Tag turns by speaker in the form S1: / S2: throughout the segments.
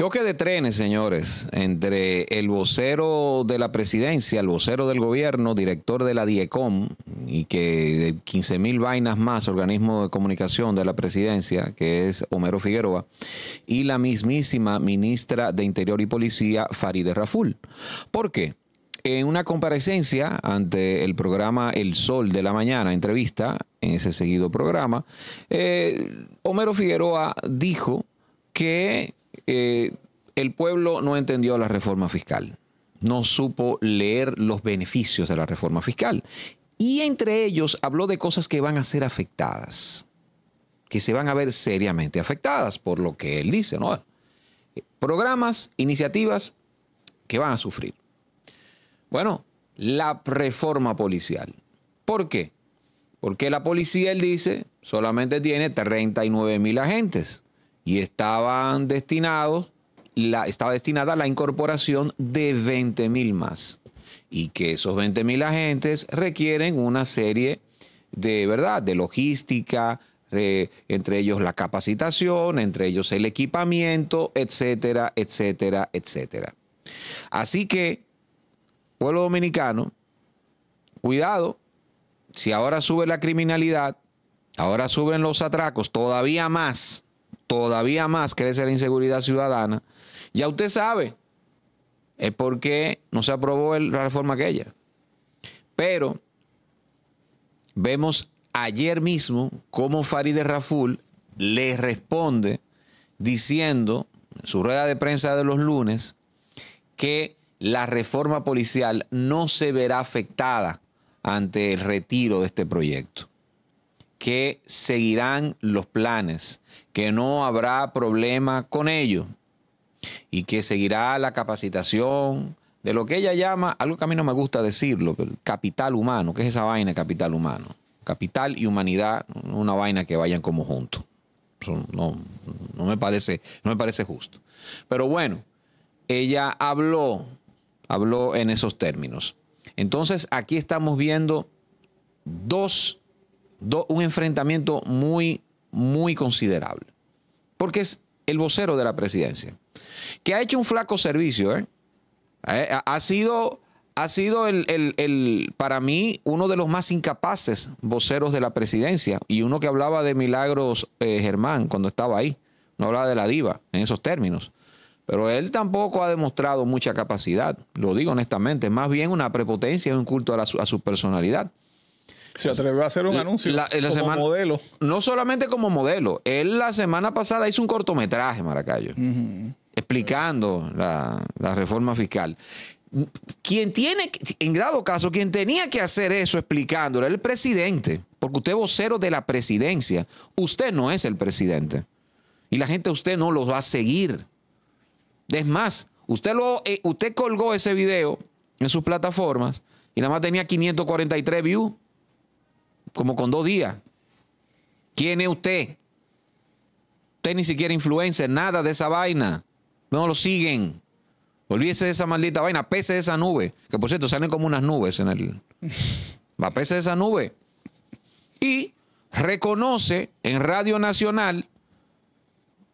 S1: Choque de trenes, señores, entre el vocero de la presidencia, el vocero del gobierno, director de la DIECOM y que de 15 mil vainas más, organismo de comunicación de la presidencia, que es Homero Figueroa, y la mismísima ministra de Interior y Policía, Faride Raful. ¿Por qué? En una comparecencia ante el programa El Sol de la Mañana, entrevista en ese seguido programa, eh, Homero Figueroa dijo que eh, el pueblo no entendió la reforma fiscal, no supo leer los beneficios de la reforma fiscal. Y entre ellos habló de cosas que van a ser afectadas, que se van a ver seriamente afectadas por lo que él dice, ¿no? Programas, iniciativas que van a sufrir. Bueno, la reforma policial. ¿Por qué? Porque la policía, él dice, solamente tiene 39 mil agentes y estaban destinados, estaba destinada a la incorporación de 20 mil más. Y que esos 20 mil agentes requieren una serie de, ¿verdad?, de logística, entre ellos la capacitación, entre ellos el equipamiento, etcétera, etcétera, etcétera. Así que, pueblo dominicano, cuidado, si ahora sube la criminalidad, ahora suben los atracos, todavía más todavía más crece la inseguridad ciudadana, ya usted sabe es porque no se aprobó la reforma aquella. Pero vemos ayer mismo cómo Farideh Raful le responde diciendo en su rueda de prensa de los lunes que la reforma policial no se verá afectada ante el retiro de este proyecto que seguirán los planes, que no habrá problema con ello y que seguirá la capacitación de lo que ella llama, algo que a mí no me gusta decirlo, capital humano, ¿qué es esa vaina capital humano? Capital y humanidad, una vaina que vayan como juntos. No, no, me parece, no me parece justo. Pero bueno, ella habló, habló en esos términos. Entonces aquí estamos viendo dos un enfrentamiento muy, muy considerable. Porque es el vocero de la presidencia, que ha hecho un flaco servicio. ¿eh? Eh, ha, sido, ha sido el, para mí, uno de los más incapaces voceros de la presidencia. Y uno que hablaba de Milagros eh, Germán cuando estaba ahí. No hablaba de la diva en esos términos. Pero él tampoco ha demostrado mucha capacidad, lo digo honestamente, más bien una prepotencia y un culto a, a su personalidad. Se atrevió
S2: a hacer un anuncio como modelo.
S1: No solamente como modelo. Él la semana pasada hizo un cortometraje, Maracayo, explicando la, reforma fiscal quien tiene, en dado caso, quien tenía que hacer eso explicándolo, era el presidente, porque usted es vocero de la presidencia, usted no es el presidente. Y la gente usted no los va a seguir. Es más, usted, lo, eh, usted colgó ese video en sus plataformas y nada más tenía 543 views como con dos días. ¿Quién es usted? Usted ni siquiera influencia, nada de esa vaina. No lo siguen. Olvídese de esa maldita vaina, pese a esa nube. Que por cierto, salen como unas nubes en el. Va pese a esa nube. Y reconoce en Radio Nacional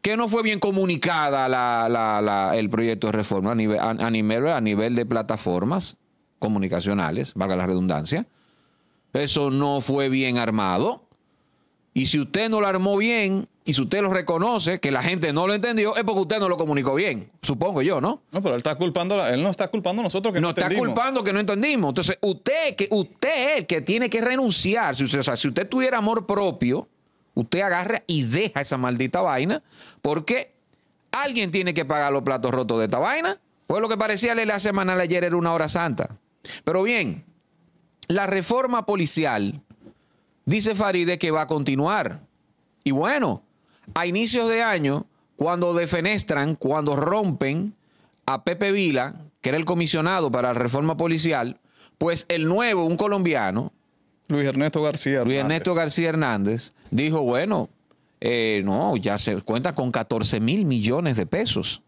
S1: que no fue bien comunicada el proyecto de reforma nivel, a nivel de plataformas comunicacionales, valga la redundancia. Eso no fue bien armado. Y si usted no lo armó bien, y si usted lo reconoce, que la gente no lo entendió, es porque usted no lo comunicó bien, supongo yo, ¿no? No, pero él está culpando, él no está culpando a nosotros que no, no está culpando que no entendimos. Entonces, usted, que usted es el que tiene que renunciar. Si usted, o sea, si usted tuviera amor propio, usted agarra y deja esa maldita vaina, porque alguien tiene que pagar los platos rotos de esta vaina. Pues lo que parecía la semana ayer era una hora santa. Pero bien, la reforma policial, dice Faride que va a continuar. Y bueno, a inicios de año, cuando defenestran, cuando rompen a Pepe Vila, que era el comisionado para la reforma policial, pues el nuevo, un colombiano,
S2: Luis Ernesto García
S1: Hernández. Luis Ernesto García Hernández dijo, bueno, eh, no, ya se cuenta con 14 mil millones de pesos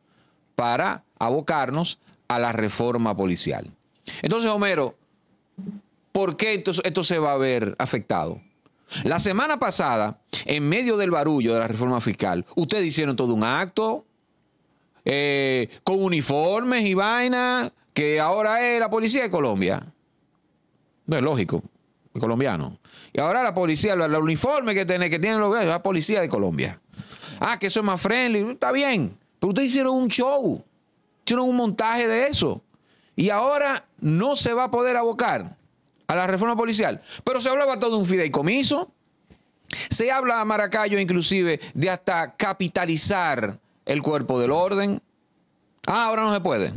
S1: para abocarnos a la reforma policial. Entonces, Homero, ¿por qué esto, se va a ver afectado? La semana pasada, en medio del barullo de la reforma fiscal, ustedes hicieron todo un acto eh, con uniformes y vainas que ahora es la policía de Colombia. No es lógico, el colombiano. Y ahora la policía, el uniforme que, tiene, que tienen los es la policía de Colombia. Ah, que eso es más friendly. Está bien, pero ustedes hicieron un show, hicieron un montaje de eso. Y ahora no se va a poder abocar a la reforma policial. Pero se hablaba todo de un fideicomiso. Se habla a Maracayo inclusive de hasta capitalizar el cuerpo del orden. Ah, ahora no se puede.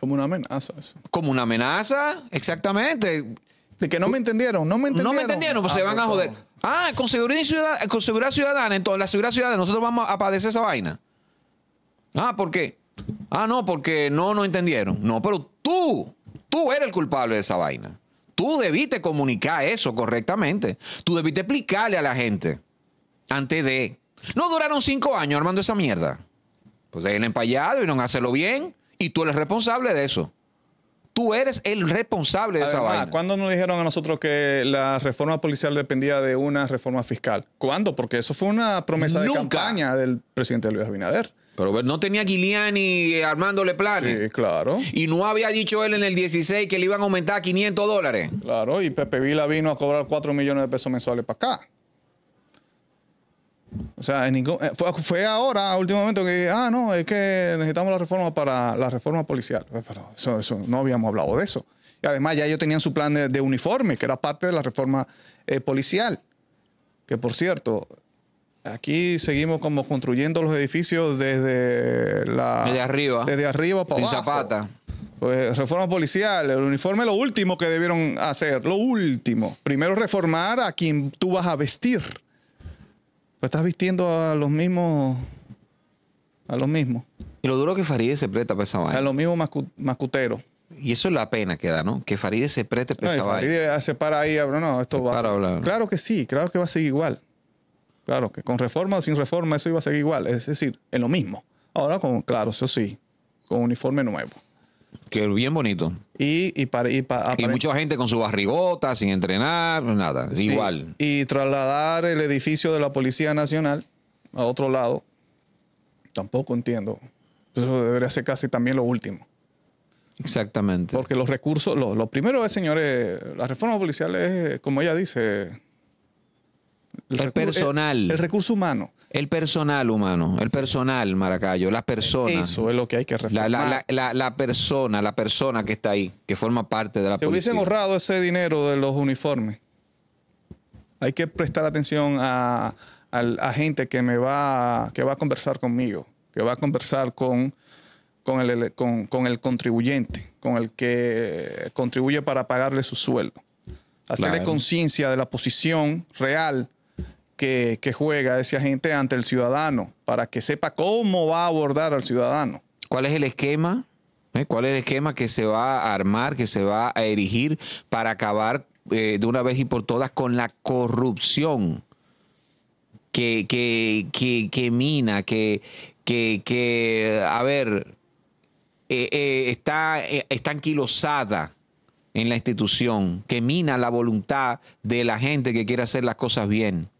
S1: Como una amenaza. Como una amenaza, exactamente.
S2: De que no me entendieron, no me entendieron. No me entendieron, pues ah, se van a pues, joder.
S1: Ah, con seguridad, ciudadana, con seguridad ciudadana, entonces la seguridad ciudadana, nosotros vamos a padecer esa vaina. Ah, ¿por qué? Ah, no, porque no nos entendieron. No, pero tú Tú eres el culpable de esa vaina. Tú debiste comunicar eso correctamente. Tú debiste explicarle a la gente antes de. No duraron cinco años armando esa mierda. Pues el empallado y no hacerlo bien y tú eres responsable de eso. Tú eres el responsable de esa vaina. ¿Cuándo nos dijeron
S2: a nosotros que la reforma policial dependía de una reforma fiscal? ¿Cuándo? Porque eso fue una promesa de campaña del presidente Luis Abinader.
S1: Pero no tenía Guiliani armándole planes. Sí, claro. Y no había dicho él en el 16 que le iban a aumentar a 500 dólares. Claro,
S2: y Pepe Vila vino a cobrar 4 millones de pesos mensuales para acá. O sea, en ningún, eh, fue, fue, ahora, últimamente, que ah, no, es que necesitamos la reforma para la reforma policial. Pues, pero eso, no habíamos hablado de eso. Y además ya ellos tenían su plan de, uniforme, que era parte de la reforma eh, policial. Que por cierto, Aquí seguimos como construyendo los edificios desde la... Desde arriba. Desde arriba para abajo. Zapata. Pues, reforma policial, el uniforme es lo último que debieron hacer, lo último. Primero reformar a quien tú vas a vestir.
S1: Pues estás
S2: vistiendo a los mismos...
S1: A los mismos. Y lo duro que Farideh se presta para esa A los mismos mascuteros. Y eso es la pena que da, ¿no? Que Farideh se preste para esa Farideh
S2: se para ahí, no, no, esto va a... Claro que sí, claro que va a seguir igual. Claro, que con reforma o sin reforma eso iba a seguir igual, es decir, es lo mismo. Ahora, con, claro, eso sí, con uniforme nuevo.
S1: Que bien bonito.
S2: Y, para, y, para,
S1: y mucha gente con su barrigota, sin entrenar, nada, igual.
S2: Y trasladar el edificio de la Policía Nacional a otro lado, tampoco entiendo. Eso debería ser casi también lo último. Exactamente. Porque los recursos, lo, lo primero es, señores, la reforma policial es, como ella dice,
S1: el, personal. El, recurso humano. El personal humano, el personal, Maracayo, la persona. Eso es lo que hay que reformar. La, persona, la persona que está ahí, que forma parte de la Se policía. hubiesen
S2: ahorrado ese dinero de los uniformes. Hay que prestar atención a, la gente que me va, que va a conversar conmigo, que va a conversar con, con el, contribuyente, con el que contribuye para pagarle su sueldo. Hacerle conciencia de la posición real que, juega esa gente ante el ciudadano, para que sepa cómo va a abordar al ciudadano.
S1: ¿Cuál es el esquema? ¿Eh? ¿Cuál es el esquema que se va a armar, que se va a erigir para acabar eh, de una vez y por todas con la corrupción que, mina, que, a ver, eh, está, está anquilosada en la institución, que mina la voluntad de la gente que quiere hacer las cosas bien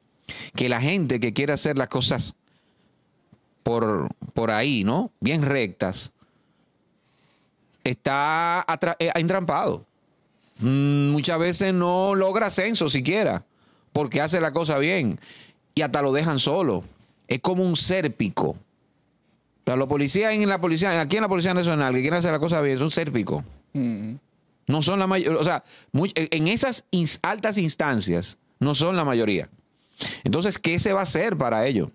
S1: que la gente que quiere hacer las cosas por, por ahí, ¿no? Bien rectas, está eh, entrampado. Mm, muchas veces no logra ascenso siquiera, porque hace la cosa bien y hasta lo dejan solo. Es como un sérpico. Pero los policías en la policía, aquí en la Policía Nacional, que quieren hacer la cosa bien, son sérpicos. Mm. No son la mayoría, o sea, en esas altas instancias no son la mayoría. Entonces, ¿qué se va a hacer para ello?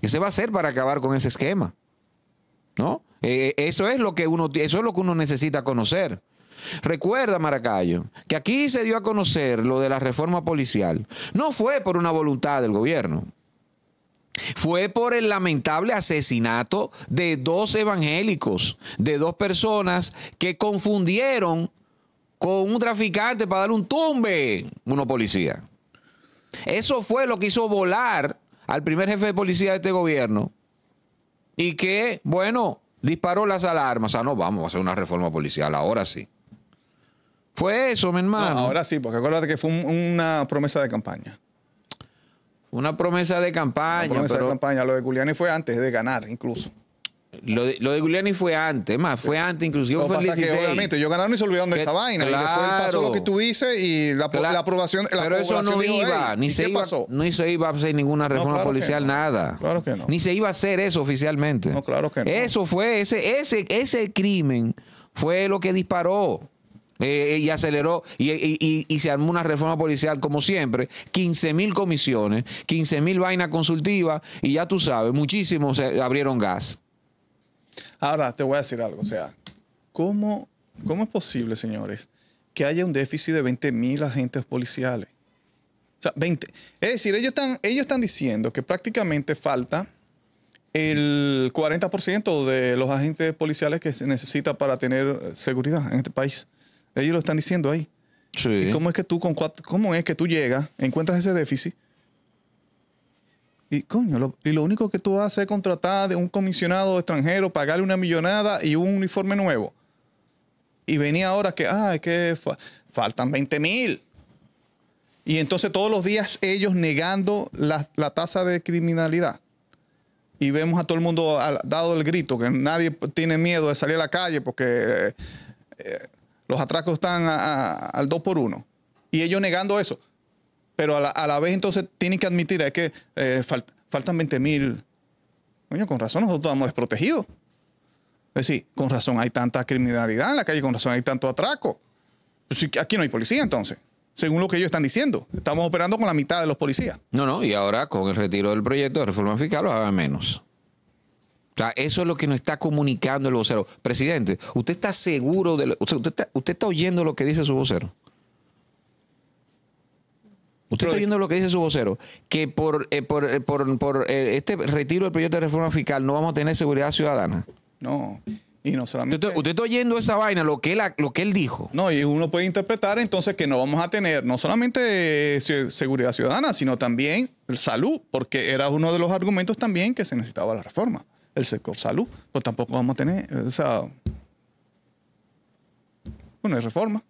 S1: ¿Qué se va a hacer para acabar con ese esquema? ¿No? Eh, eh, eso, es lo que uno, eso lo que uno necesita conocer. Recuerda, Maracayo, que aquí se dio a conocer lo de la reforma policial. No fue por una voluntad del gobierno. Fue por el lamentable asesinato de dos evangélicos, de dos personas que confundieron con un traficante para dar un tumbe, uno policía. Eso fue lo que hizo volar al primer jefe de policía de este gobierno y que, bueno, disparó las alarmas. O sea, no, vamos a hacer una reforma policial, ahora sí. Fue eso, mi hermano. ahora sí, porque
S2: acuérdate que fue una promesa de campaña.
S1: una promesa de campaña. Una promesa de campaña. Lo de Giuliani fue antes de ganar, incluso. Lo de, lo Giuliani fue antes, más, fue antes, inclusive yo fue el ganaron y se olvidaron de esa vaina. después lo que tú dices y la,
S2: la aprobación. pero eso no iba, ni se iba,
S1: no se iba a hacer ninguna reforma policial, nada. Claro que no. Ni se iba a hacer eso oficialmente. No, claro que no. Eso fue, ese, ese, ese crimen fue lo que disparó. Eh, y aceleró y, y, se armó una reforma policial como siempre, 15 mil comisiones, 15 mil vainas consultivas y ya tú sabes, muchísimos abrieron gas. Ahora, te voy a decir algo, o sea,
S2: ¿cómo, cómo es posible, señores, que haya un déficit de 20.000 mil agentes policiales? O sea, 20. Es decir, ellos están, ellos están diciendo que prácticamente falta el 40% de los agentes policiales que se necesita para tener seguridad en este país. Ellos lo están diciendo ahí. cómo es que tú con cómo es que tú llegas, encuentras ese déficit y coño, lo, único que tú haces es contratar de un comisionado extranjero, pagarle una millonada y un uniforme nuevo. Y venía ahora que, ah, es que faltan 20 mil. Y entonces todos los días ellos negando la, tasa de criminalidad. Y vemos a todo el mundo dado el grito, que nadie tiene miedo de salir a la calle porque eh, eh, los atracos están al 2 por uno. Y ellos negando eso pero a la, vez entonces tienen que admitir que eh, faltan 20 mil. Coño, con razón nosotros estamos desprotegidos. Es decir, con razón hay tanta criminalidad en la calle, con razón hay tanto atraco. Pues aquí no hay policía entonces según lo que ellos están diciendo. Estamos operando con la mitad de los policías.
S1: No, no, y ahora con el retiro del proyecto de reforma fiscal lo hagan menos. O sea, eso es lo que nos está comunicando el vocero. Presidente, ¿usted está seguro de usted, usted está oyendo lo que dice su vocero? Usted está viendo lo que dice su vocero, que por, eh, por, eh, eh, este retiro del proyecto de reforma fiscal no vamos a tener seguridad ciudadana. No. Y no solamente...
S2: Usted, está oyendo esa vaina, lo que, él, lo que él dijo. No, y uno puede interpretar entonces que no vamos a tener no solamente seguridad ciudadana, sino también salud, porque era uno de los argumentos también que se necesitaba la reforma, el sector salud. Pues tampoco vamos a tener, o sea, bueno, es reforma.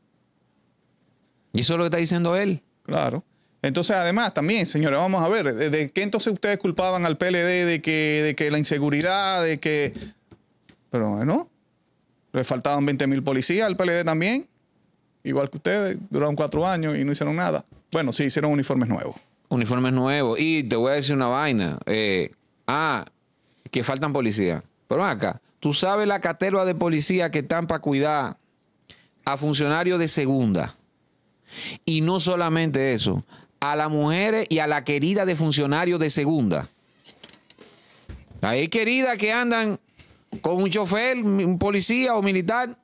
S2: ¿Y eso es lo que está diciendo él? Claro. Entonces, además, también, señores, vamos a ver, ¿de, qué entonces ustedes culpaban al PLD de que, de que la inseguridad, de que... Pero bueno, le faltaban 20.000 mil policías al PLD también, igual que ustedes, duraron cuatro años y no
S1: hicieron nada. Bueno, sí, hicieron uniformes nuevos. Uniformes nuevos. Y te voy a decir una vaina. Eh, ah, que faltan policías. Pero acá, tú sabes la caterva de policía que están para cuidar a funcionarios de segunda. Y no solamente eso, a las mujeres y a la querida de funcionarios de segunda. Hay queridas que andan con un chofer, un policía o militar,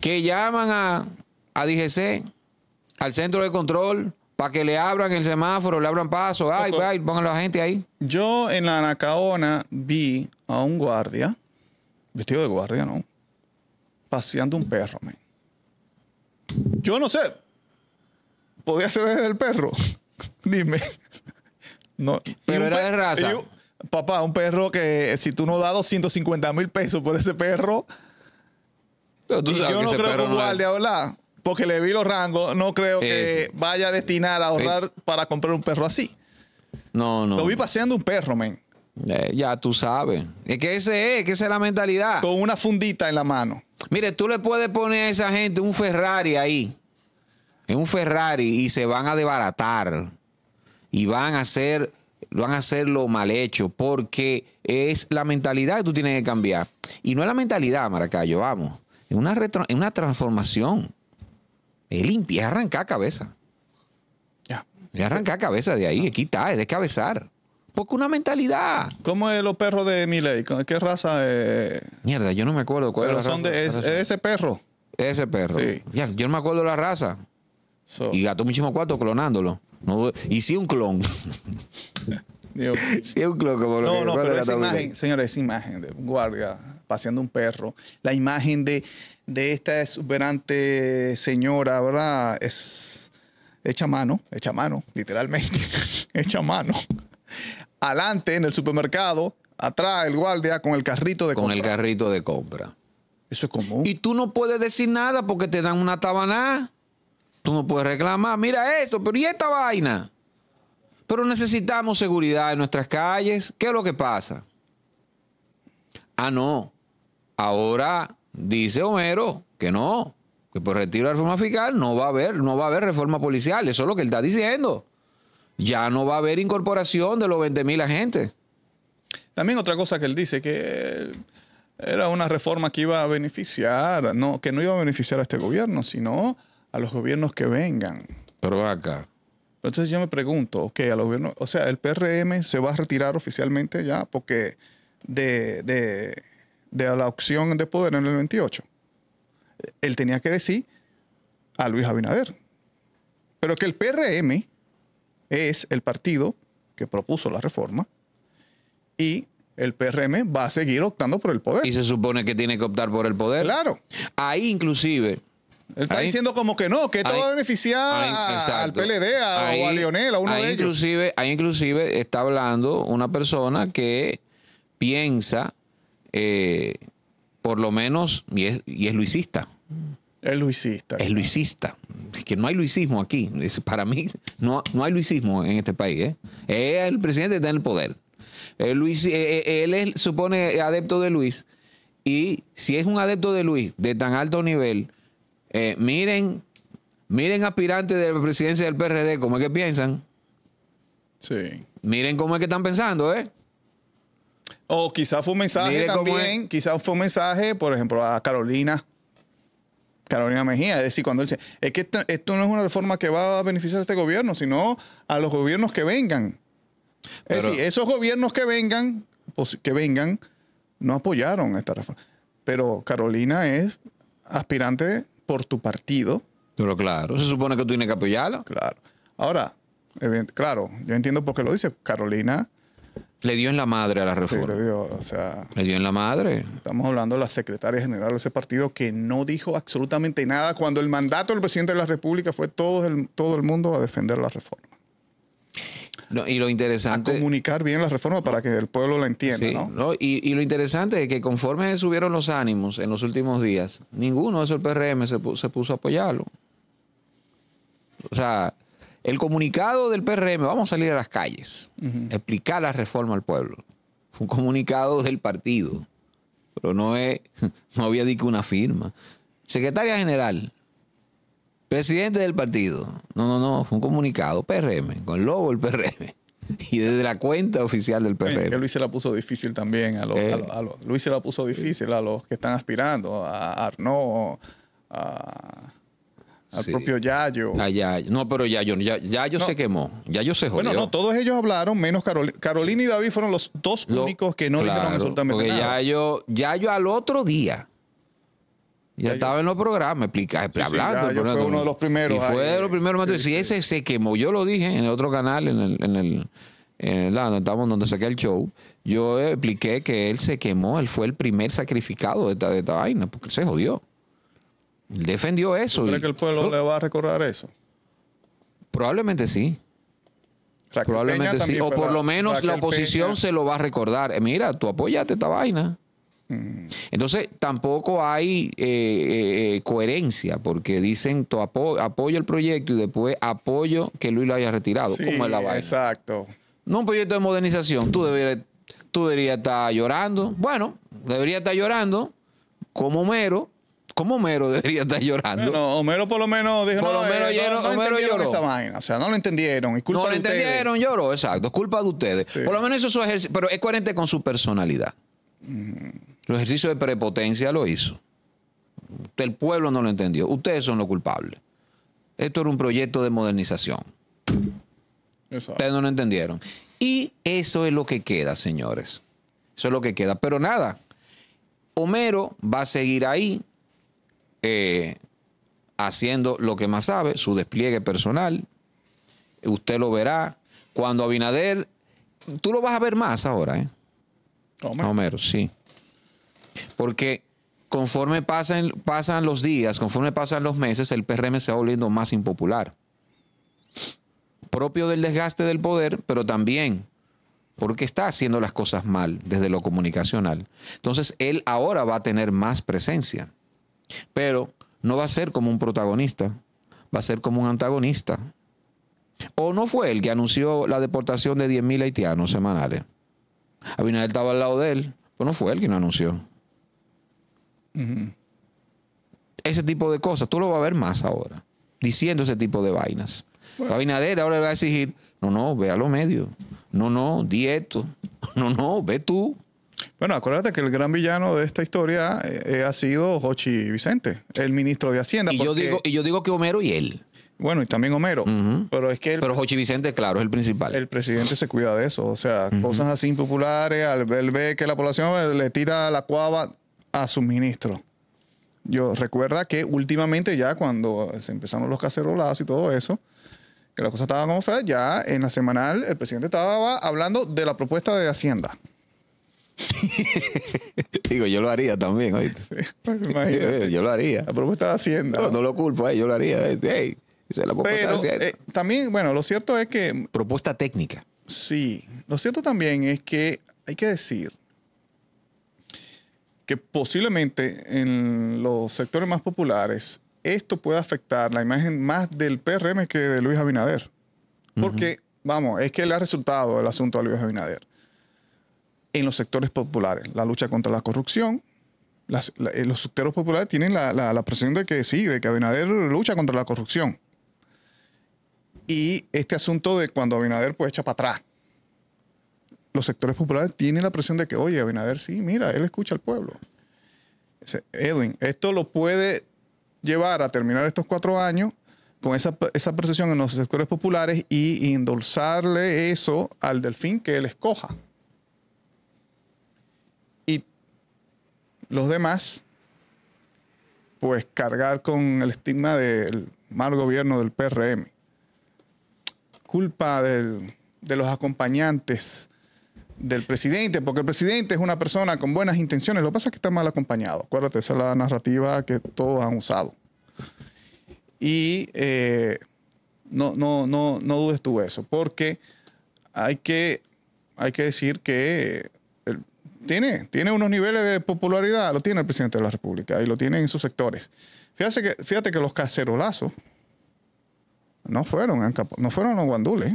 S1: que llaman a, a DGC, al centro de control, para que le abran el semáforo, le abran paso, ay, pongan a la gente ahí. Yo en la Anacaona vi a un guardia, vestido de guardia, ¿no?
S2: Paseando un perro, me Yo no sé, podía ser desde el perro. Dime. Pero era de raza. papá, un perro que si tú no das 250 mil pesos por ese perro.
S1: yo no creo que un
S2: guardia, Porque le vi los rangos, no creo que vaya a destinar a ahorrar para comprar un perro así. No, no. Lo vi paseando un perro,
S1: men. Eh, ya tú sabes. Es que ese es, que esa es la mentalidad. Con una fundita en la mano. Mire, tú le puedes poner a esa gente un Ferrari ahí en un Ferrari y se van a debaratar y van a hacer van a mal hecho porque es la mentalidad que tú tienes que cambiar y no es la mentalidad Maracayo vamos es una retro, en una transformación es limpia es arrancar cabeza ya yeah. arrancar cabeza de ahí quitar es descabezar porque una mentalidad. ¿Cómo es los perros de Miley? ¿Qué raza es? Eh? Mierda, yo no me acuerdo cuál es la raza, ese perro. Ese perro. yo no me acuerdo la raza. Y gastó muchísimo cuatro clonándolo. y sí un clon.
S2: sí un clon como que no, pero esa imagen, señores, esa imagen de un guardia paseando un perro, la imagen de, de esta exuberante señora, ¿verdad? Es hecha mano, hecha mano, literalmente, hecha mano. Adelante
S1: en el supermercado, atrás el guardia con el carrito de compra. Con el carrito de compra. Eso es común. Y tú no puedes decir nada porque te dan una tabaná. Tú no puedes reclamar, mira esto, pero ¿y esta vaina? Pero necesitamos seguridad en nuestras calles. ¿Qué es lo que pasa? Ah, no. Ahora dice Homero que no, que por retiro de la reforma fiscal no va a haber, no va a haber reforma policial. Eso es lo que él está diciendo. Ya no va a haber incorporación de los 20.000 mil agentes. También otra cosa que él dice, que era una reforma que iba a
S2: beneficiar, no, que no iba a beneficiar a este gobierno, sino a los gobiernos que vengan. Pero acá. Entonces yo me pregunto, ok, a los gobiernos, o sea, el PRM se va a retirar oficialmente ya porque de, de la opción de poder en el 28. Él tenía que decir a Luis Abinader. Pero que el PRM es el partido que propuso la reforma y el PRM va a seguir optando por el poder. Y se supone que tiene que optar por el poder.
S1: Claro. Ahí inclusive está diciendo como que no, que esto va a beneficiar al PLD o a Lionel, a uno de ellos. Ahí inclusive está hablando una persona que piensa, eh, por lo menos, y es, y es luisista. Es luisista. Es luisista. que no hay luisismo aquí. para mí, no, no hay luisismo en este país. ¿eh? eh el presidente está en el poder. Eh, él supone adepto de Luis. Y si es un adepto de Luis de tan alto nivel eh, miren, miren aspirantes de la presidencia del PRD, cómo es que piensan. Sí. Miren cómo es que están pensando, ¿eh? O quizás fue un mensaje también,
S2: quizás fue un mensaje, por ejemplo, a Carolina, Carolina Mejía. Es decir, cuando él dice, es que esto, no es una reforma que va a beneficiar a este gobierno, sino a los gobiernos que vengan. es decir, esos gobiernos que vengan, pues, que vengan, no apoyaron esta reforma. Pero Carolina es aspirante por tu partido.
S1: Pero claro, se supone que tú tienes que apoyarlo.
S2: Claro. Ahora, claro, yo entiendo por qué lo dice. Carolina. Le
S1: dio en la madre a la reforma. le dio, o sea. Le dio en la madre.
S2: Estamos hablando de la secretaria general de ese partido que no dijo absolutamente nada cuando el mandato del presidente de la República fue todo el, todo el mundo a defender la reforma
S1: y lo interesante. A comunicar bien la reforma para que el pueblo la entienda, ¿no? Y, lo interesante es que conforme subieron los ánimos en los últimos días, ninguno de esos PRM se, puso a apoyarlo. O sea, el comunicado del PRM, vamos a salir a las calles, explicar la reforma al pueblo. Fue un comunicado del partido, pero no, es, no había dicho una firma. Secretaria General, Presidente del partido. No, no, no, fue un comunicado PRM, con lobo el PRM. Y desde la cuenta oficial del PRM.
S2: Luis se la puso difícil también eh. a los, Luis se la puso difícil a los que están aspirando, a Arnaud, a al propio Yayo. A
S1: Yayo. No, pero Yayo, Yayo, se quemó. Yayo se jodió. Bueno, no,
S2: todos ellos hablaron, menos Carolina y David fueron
S1: los dos únicos que no dijeron absolutamente nada. Yayo, Yayo al otro día ya, estaba en los programas, explica, hablando. yo fue uno de los primeros. Y fue de los primeros ese se quemó. Yo lo dije en el otro canal, en el, en el, en donde estamos, donde saqué el show. Yo expliqué que él se quemó, él fue el primer sacrificado de esta, vaina, porque se jodió. Él defendió eso. que el pueblo le va a recordar eso? Probablemente sí. probablemente O por lo menos la oposición se lo va a recordar. Eh, mira, tú apoyaste esta vaina. Entonces, tampoco hay eh, eh, eh, coherencia, porque dicen tu apoyo el proyecto y después apoyo que Luis lo haya retirado. como es la vaina? Exacto. No un proyecto de modernización. Tú deberías, tú deberías estar llorando. Bueno, deberías estar llorando como Homero. Como Homero debería estar llorando. no Homero por lo menos dijo, por no, lo menos esa
S2: vaina. O sea, no lo entendieron. Es culpa no lo entendieron,
S1: lloró, exacto. culpa de ustedes. Por lo menos eso es ejercicio. Pero es coherente con su personalidad. El ejercicio de prepotencia lo hizo. El pueblo no lo entendió. Ustedes son los culpables. Esto era un proyecto de modernización. Ustedes no lo entendieron. Y eso es lo que queda, señores. Eso es lo que queda. Pero nada, Homero va a seguir ahí eh, haciendo lo que más sabe, su despliegue personal. Usted lo verá. Cuando Abinader, tú lo vas a ver más ahora, ¿eh? Homero sí. Porque conforme pasan, pasan los días, conforme pasan los meses, el PRM se va volviendo más impopular. Propio del desgaste del poder, pero también porque está haciendo las cosas mal desde lo comunicacional. Entonces, él ahora va a tener más presencia, pero no va a ser como un protagonista, va a ser como un antagonista. ¿O no fue él que anunció la deportación de 10.000 haitianos semanales? Abinader estaba al lado de él, pero no fue él quien lo anunció. Ese tipo de cosas, tú lo vas a ver más ahora, diciendo ese tipo de vainas. La Abinader ahora le va a exigir, no, no, ve a los medios, no, no, dieto, no, no, ve tú. Bueno, acuérdate que el gran villano de esta historia eh, eh, ha sido
S2: Jochi Vicente, el ministro de Hacienda. Y, yo digo,
S1: y yo digo que Homero y él.
S2: Bueno, y también Homero.
S1: Pero es que. pero Jochi Vicente, claro, es el principal.
S2: El presidente se cuida de eso. O sea, cosas así impopulares. Él ve que la población eh, le tira la cuava a suministro. Yo recuerda que últimamente ya cuando se empezaron los cacerolados y todo eso, que la cosa estaba como feas, ya en la semanal el presidente estaba hablando de la propuesta de Hacienda.
S1: Digo, yo lo haría también, ¿oíste? Pues yo lo haría. La propuesta de Hacienda. No, lo culpo, eh, yo lo haría. Este, eh,
S2: también, bueno, lo cierto es que... Propuesta técnica. Sí, lo cierto también es que hay que decir que posiblemente en los sectores más populares esto pueda afectar la imagen más del PRM que de Luis Abinader. Porque, vamos, es que le ha resultado el asunto a Luis Abinader. En los sectores populares, la lucha contra la corrupción, eh, los sectores populares tienen la, la, la presión de que sí, de que Abinader lucha contra la corrupción. Y este asunto de cuando Abinader pues echa para atrás los sectores populares tienen la presión de que, oye, Abinader, sí, mira, él escucha al pueblo. Edwin, esto lo puede llevar a terminar estos cuatro años con esa, esa percepción en los sectores populares y, y endulzarle eso al delfín que él escoja. Y los demás, pues cargar con el estigma del mal gobierno del PRM. Culpa de los acompañantes del presidente, porque el presidente es una persona con buenas intenciones, lo que pasa es que está mal acompañado. Acuérdate, esa es la narrativa que todos han usado. Y eh, no, no, no, no dudes tú eso, porque hay que, hay que decir que tiene, tiene unos niveles de popularidad, lo tiene el presidente de la República y lo tiene en sus sectores. Fíjate que, fíjate que los cacerolazos no fueron, no fueron los guandules.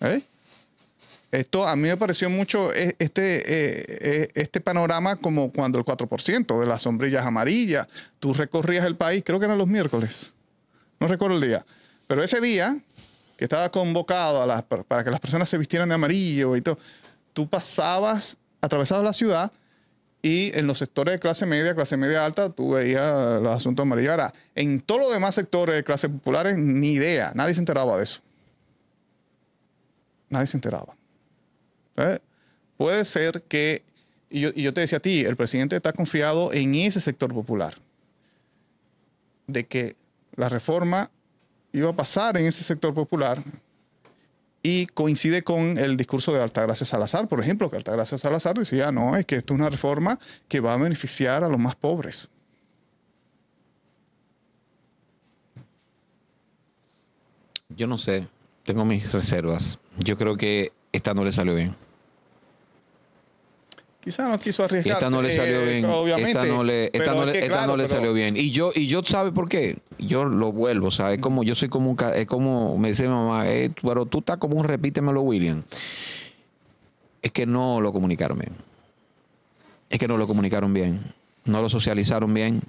S2: ¿eh? Esto a mí me pareció mucho e, este, e, e, este panorama como cuando el 4% de las sombrillas amarillas, tú recorrías el país, creo que eran los miércoles, no recuerdo el día, pero ese día que estaba convocado para que las personas se vistieran de amarillo y todo, tú pasabas, atravesabas la ciudad y en los sectores de clase media, clase media alta, tú veías los asuntos amarillos. Ahora, en todos los demás sectores de clases populares, ni idea, nadie se enteraba de eso. Nadie se enteraba. ¿Eh? Puede ser que, yo, y yo te decía a ti, el presidente está confiado en ese sector popular, de que la reforma iba a pasar en ese sector popular y coincide con el discurso de Altagracia Salazar, por ejemplo, que Altagracia Salazar decía, no, es que esto es una reforma que va a beneficiar a los más pobres.
S1: Yo no sé, tengo mis reservas. Yo creo que esta no le salió bien. Quizás no quiso arriesgar. Esta no le salió bien. Obviamente. Esta no le, salió bien. Y yo, y yo sabe por qué. Yo lo vuelvo, o sea, es como, yo soy como un, es como, me dice mi mamá, eh, pero tú estás como un repítemelo, William. Es que no lo comunicaron bien. Es que no lo comunicaron bien. No lo socializaron bien.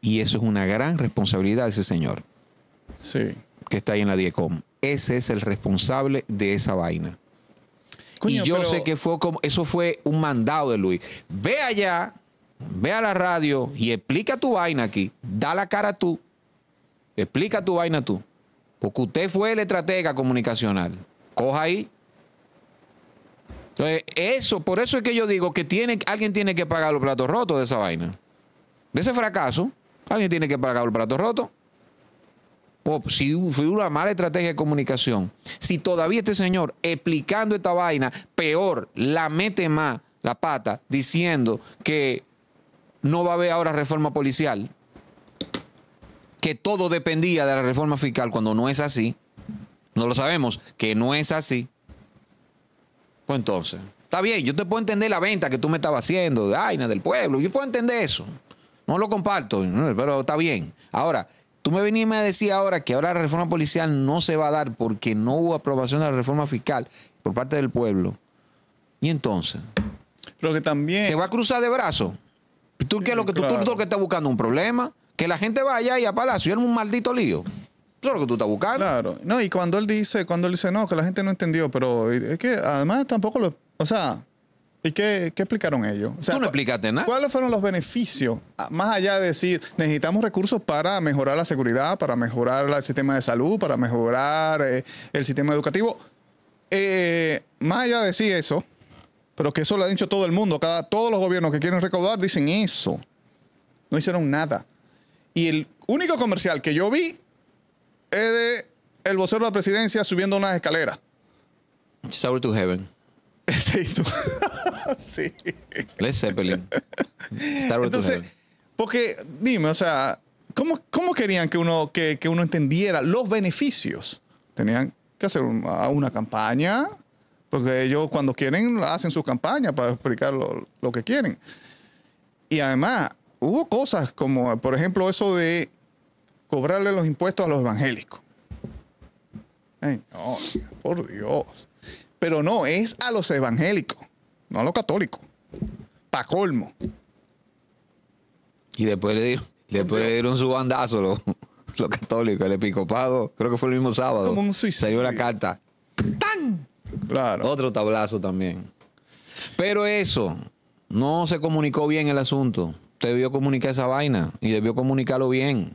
S1: Y eso es una gran responsabilidad de ese señor. Sí. Que está ahí en la DIECOM. Ese es el responsable de esa vaina y yo sé que fue como, eso fue un mandado de Luis. Ve allá, ve a la radio y explica tu vaina aquí. Da la cara tú. Explica tu vaina tú. Porque usted fue el estratega comunicacional. Coja ahí. Entonces, eso, por eso es que yo digo que tiene, alguien tiene que pagar los platos rotos de esa vaina. De ese fracaso, alguien tiene que pagar los platos rotos si fue una mala estrategia de comunicación, si todavía este señor explicando esta vaina, peor, la mete más la pata diciendo que no va a haber ahora reforma policial, que todo dependía de la reforma fiscal cuando no es así, no lo sabemos, que no es así. Pues entonces, está bien, yo te puedo entender la venta que tú me estabas haciendo, de vaina del pueblo, yo puedo entender eso. No lo comparto, pero está bien. Ahora, Tú me venías y me decías ahora que ahora la reforma policial no se va a dar porque no hubo aprobación de la reforma fiscal por parte del pueblo. ¿Y entonces? Pero que también... Te va a cruzar de brazos. ¿Tú qué lo que tú, tú, que estás buscando? ¿Un problema? Que la gente vaya y a Palacio y es un maldito lío. Eso es lo que tú estás buscando. Claro.
S2: No, y cuando él dice, cuando él dice, no, que la gente no entendió, pero eh, es que además tampoco lo... O sea, ¿Y qué, explicaron ellos? no nada. ¿Cuáles fueron los beneficios? Ah, más allá de decir, necesitamos recursos para mejorar la seguridad, para mejorar el sistema de salud, para mejorar eh, el sistema educativo. Eh, más allá de decir eso, pero que eso lo ha dicho todo el mundo, cada, todos los gobiernos que quieren recaudar dicen eso. No hicieron nada. Y el único comercial que yo vi es de el vocero de la presidencia subiendo unas escaleras.
S1: sobre to heaven.
S2: Este, sí. Star Entonces, porque dime, o sea, ¿cómo, cómo querían que uno, que, uno entendiera los beneficios? Tenían que hacer una, campaña, porque ellos cuando quieren hacen su campaña para explicar lo, que quieren. Y además, hubo cosas como, por ejemplo, eso de cobrarle los impuestos a los evangélicos. por Dios. Pero no, es a los evangélicos, no a los católicos.
S1: Pa' colmo. Y después le dieron, después le dieron su bandazo los, católicos, el episcopado, creo que fue el mismo sábado. Como un suicidio. Salió la carta. ¡Tan! Claro. Otro tablazo también. Pero eso, no se comunicó bien el asunto. Debió comunicar esa vaina y debió comunicarlo bien.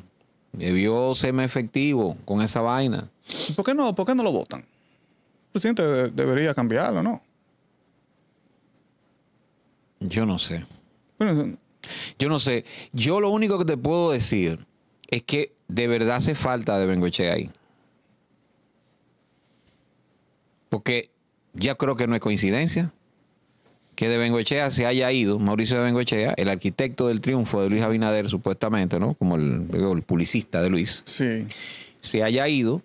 S1: Debió ser efectivo con esa vaina. ¿Por qué no, por qué no lo votan? presidente debería cambiarlo, ¿no? Yo no sé. yo no sé. Yo lo único que te puedo decir es que de verdad hace falta de Bengoechea ahí. Porque ya creo que no es coincidencia que de Bengoechea se haya ido, Mauricio de Bengoechea, el arquitecto del triunfo de Luis Abinader, supuestamente, ¿no? Como el, el publicista de Luis. Sí. Se haya ido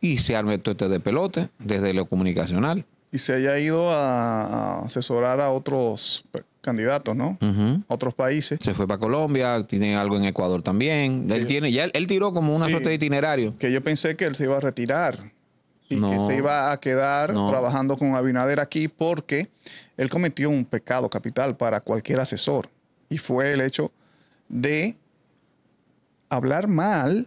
S1: y se ha todo este de pelote desde lo comunicacional. Y se haya ido a asesorar a otros pues, candidatos, ¿no? otros países. Se fue para Colombia, tiene algo en Ecuador también. Él tiene, ya él, tiró como una suerte de itinerario. Que yo pensé que él se iba a retirar y que se iba
S2: a quedar trabajando con Abinader aquí porque él cometió un pecado capital para cualquier asesor y fue el hecho de hablar mal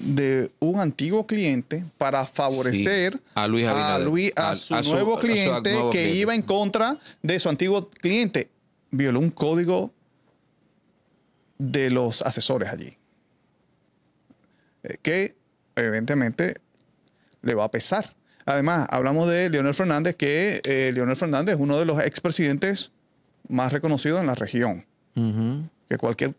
S2: de un antiguo cliente para favorecer a, Luis a, Luis, su nuevo cliente que iba en contra de su antiguo cliente. Violó un código de los asesores allí. Eh, que evidentemente le va a pesar. Además, hablamos de Leonel Fernández, que eh, Leonel Fernández es uno de los expresidentes más reconocidos en la región. Que cualquier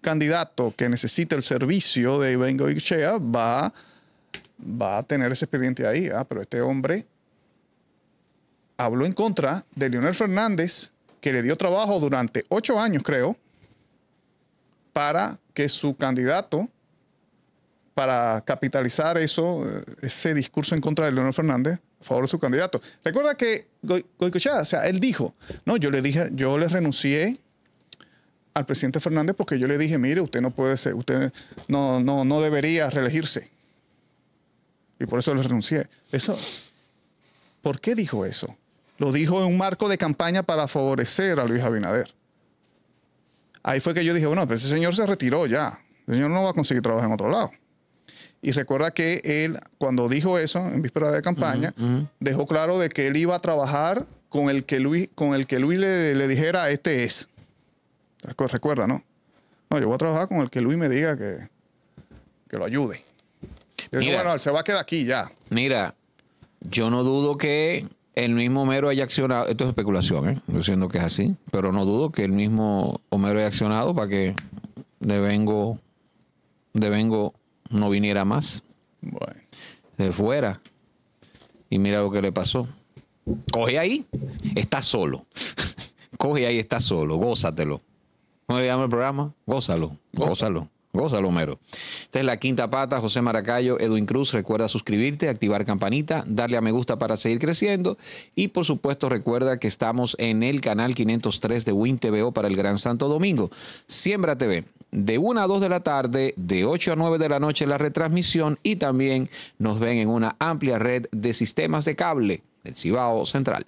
S2: candidato que necesita el servicio de Iván Goicochea va, a tener ese expediente ahí. ¿ah? pero este hombre habló en contra de Leonel Fernández, que le dio trabajo durante ocho años, creo, para que su candidato, para capitalizar eso, eh, ese discurso en contra de Leonel Fernández, a favor de su candidato. Recuerda que Goicochea, o sea, él dijo, no, yo le dije, yo le renuncié al presidente Fernández porque yo le dije, mire, usted no puede ser, usted no, no, no debería reelegirse. Y por eso le renuncié. Eso, ¿Por qué dijo eso? Lo dijo en un marco de campaña para favorecer a Luis Abinader. Ahí fue que yo dije, bueno, pues ese señor se retiró ya. El señor no va a conseguir trabajar en otro lado. Y recuerda que él, cuando dijo eso, en víspera de campaña, dejó claro de que él iba a trabajar con el que Luis, con el que le, le dijera, este es. Recuerda, ¿no? No, yo voy a trabajar con el que Luis me diga que, que lo ayude. bueno, se va a quedar aquí ya.
S1: Mira, yo no dudo que el mismo Homero haya accionado, esto es especulación, ¿eh? Yo siento que es así, pero no dudo que el mismo Homero haya accionado para que Devengo, vengo no viniera más. Bueno. De fuera. Y mira lo que le pasó. Coge ahí, está solo. Coge ahí, está solo, gózatelo. ¿Cómo le llama el programa? Gózalo, gózalo. Gózalo, Mero. Esta es la quinta pata, José Maracayo, Edwin Cruz. Recuerda suscribirte, activar campanita, darle a me gusta para seguir creciendo. Y por supuesto, recuerda que estamos en el canal 503 de Win TVO para el Gran Santo Domingo. Siembra TV, de 1 a 2 de la tarde, de 8 a 9 de la noche la retransmisión. Y también nos ven en una amplia red de sistemas de cable del Cibao Central.